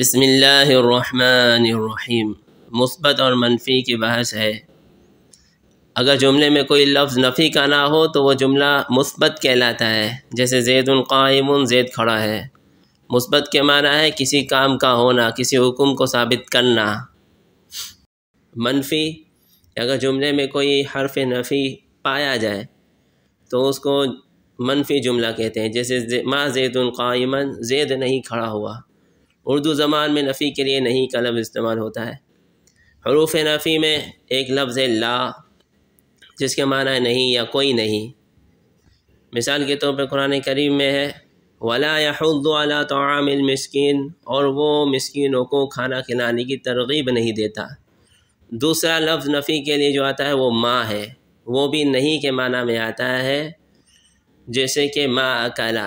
बसमिल्लाम मुस्बत और मनफी की बहस है अगर जुमले में कोई लफ्ज़ नफ़ी का ना हो तो वह जुमला मुस्बत कहलाता है जैसे जैदुन जैद खड़ा है मुस्बत के माना है किसी काम का होना किसी हुक्म को साबित करना मनफी अगर जुमले में कोई हरफ नफ़ी पाया जाए तो उसको मनफी जुमला कहते हैं जैसे माँ जैद कायमन जैद नहीं खड़ा हुआ उर्दू ज़बान में नफ़ी के लिए नहीं का लफ्ज़ इस्तेमाल होता है हरूफ नफ़ी में एक लफ्ज़ है ला जिसके माना है नहीं या कोई नहीं मिसाल के तौर पर कुरान करीम में है वला याहुद्दला तोमिल मस्किन और वो मस्किनों को खाना खिलाने की तरगीब नहीं देता दूसरा लफ्ज़ नफ़ी के लिए जो आता है वो माँ है वो भी नहीं के माना में आता है जैसे कि माँ अकला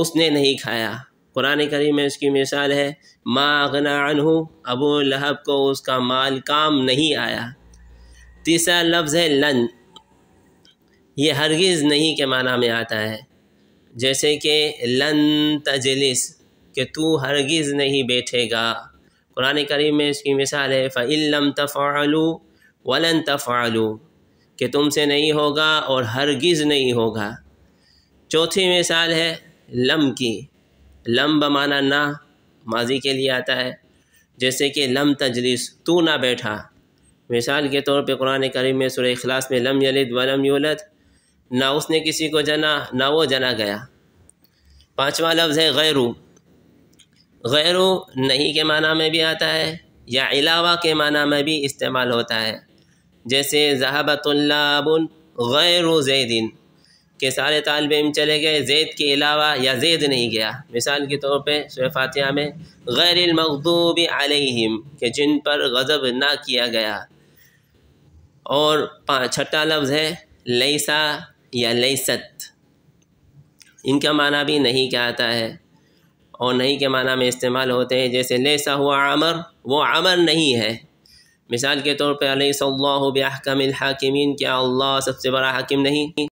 उसने नहीं खाया कुरान करीम में इसकी मिसाल है मागना अबू लहब को उसका माल काम नहीं आया तीसरा लफ्ज़ है लन ये हरगिज़ नहीं के माना में आता है जैसे कि लन तजलिस कि तू हरगिज़ नहीं बैठेगा कुरान करीम में इसकी मिसाल है फ़िलम तफ़ालू वलन तफ़ालू कि तुमसे नहीं होगा और हरगिज़ नहीं होगा चौथी मिसाल है लम की लम बमाना ना माजी के लिए आता है जैसे कि लम तजलिस तू ना बैठा मिसाल के तौर पे कुरान करीम में सुर अखलास में लम यलिद वलम यूलत ना उसने किसी को जना ना वो जना गया पाँचवा लफ्ज़ है गैरू गैरु नहीं के माना में भी आता है या अलावा के माना में भी इस्तेमाल होता है जैसे जहाबतुल्लाबन ग़ैरु जैदिन के सारे तालब इम चले गए जैद के अलावा या जैद नहीं गया मिसाल के तौर पर सूर्य में गैरमकदूब आलिम के जिन पर गज़ब ना किया गया और छठा लफ्ज़ है लईसा या लईसत इनका माना भी नहीं क्या आता है और नहीं के माना में इस्तेमाल होते हैं जैसे लेसा हुआ अमर वो अमर नहीं है मिसाल के तौर पर अलैहि सल्लल्लाहु बिअहकमिल हाकिमीन क्या अल्लाह सबसे बड़ा हाकिम नहीं